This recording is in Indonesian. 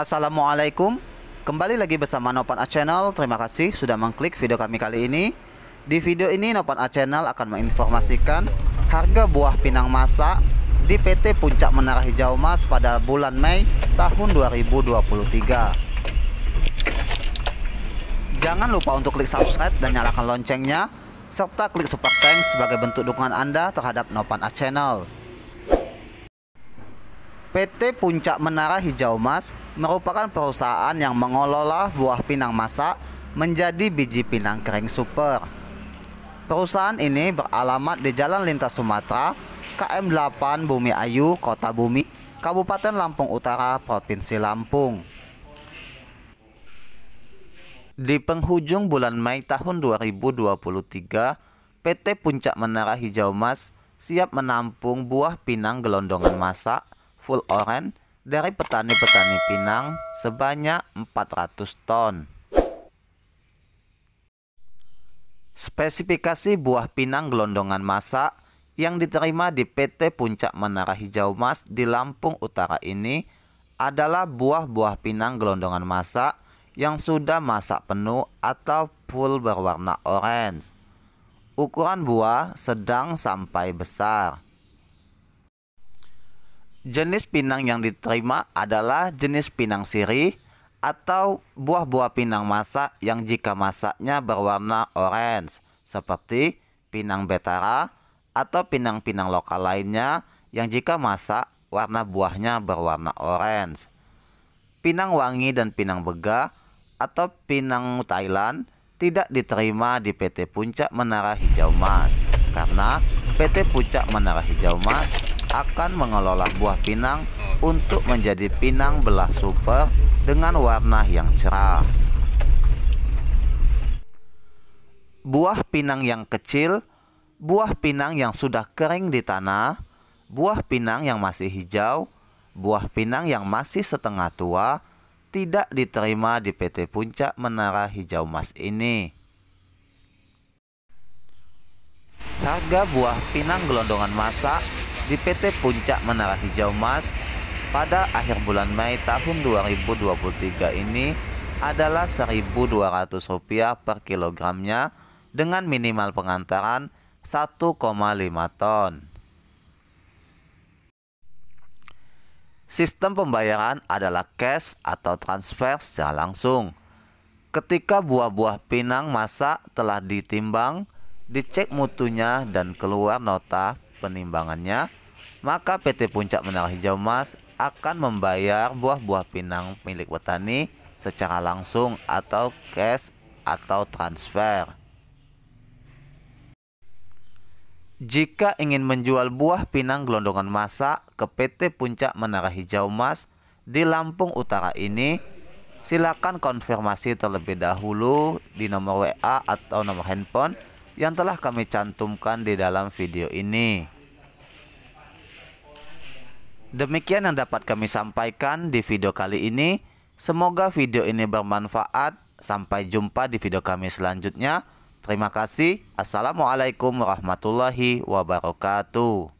Assalamualaikum Kembali lagi bersama Nopan A Channel Terima kasih sudah mengklik video kami kali ini Di video ini Nopan A Channel akan menginformasikan Harga buah pinang masak di PT Puncak Menara Hijau Mas pada bulan Mei tahun 2023 Jangan lupa untuk klik subscribe dan nyalakan loncengnya Serta klik support thanks sebagai bentuk dukungan Anda terhadap Nopan A Channel PT Puncak Menara Hijau Mas merupakan perusahaan yang mengelola buah pinang masak menjadi biji pinang kering super. Perusahaan ini beralamat di Jalan Lintas Sumatera, KM 8 Bumi Ayu, Kota Bumi, Kabupaten Lampung Utara, Provinsi Lampung. Di penghujung bulan Mei tahun 2023, PT Puncak Menara Hijau Mas siap menampung buah pinang gelondongan masak full orange dari petani-petani Pinang sebanyak 400 ton. Spesifikasi buah pinang gelondongan masak yang diterima di PT Puncak Menara Hijau Mas di Lampung Utara ini adalah buah-buah pinang gelondongan masak yang sudah masak penuh atau full berwarna orange. Ukuran buah sedang sampai besar. Jenis pinang yang diterima adalah jenis pinang sirih atau buah-buah pinang masak yang jika masaknya berwarna orange seperti pinang betara atau pinang-pinang lokal lainnya yang jika masak warna buahnya berwarna orange. Pinang wangi dan pinang bega atau pinang Thailand tidak diterima di PT Puncak Menara Hijau Mas karena PT Puncak Menara Hijau Mas akan mengelola buah pinang untuk menjadi pinang belah super dengan warna yang cerah. Buah pinang yang kecil, buah pinang yang sudah kering di tanah, buah pinang yang masih hijau, buah pinang yang masih setengah tua, tidak diterima di PT Puncak Menara Hijau Mas ini. Harga buah pinang gelondongan masak di PT Puncak Menara Hijau Mas pada akhir bulan Mei tahun 2023 ini adalah Rp1.200 per kilogramnya dengan minimal pengantaran 1,5 ton. Sistem pembayaran adalah cash atau transfer secara langsung. Ketika buah-buah pinang masak telah ditimbang, dicek mutunya dan keluar nota penimbangannya, maka PT Puncak Menara Hijau Mas akan membayar buah-buah pinang milik petani secara langsung atau cash atau transfer. Jika ingin menjual buah pinang gelondongan masak ke PT Puncak Menara Hijau Mas di Lampung Utara ini, silakan konfirmasi terlebih dahulu di nomor WA atau nomor handphone yang telah kami cantumkan di dalam video ini. Demikian yang dapat kami sampaikan di video kali ini. Semoga video ini bermanfaat. Sampai jumpa di video kami selanjutnya. Terima kasih. Assalamualaikum warahmatullahi wabarakatuh.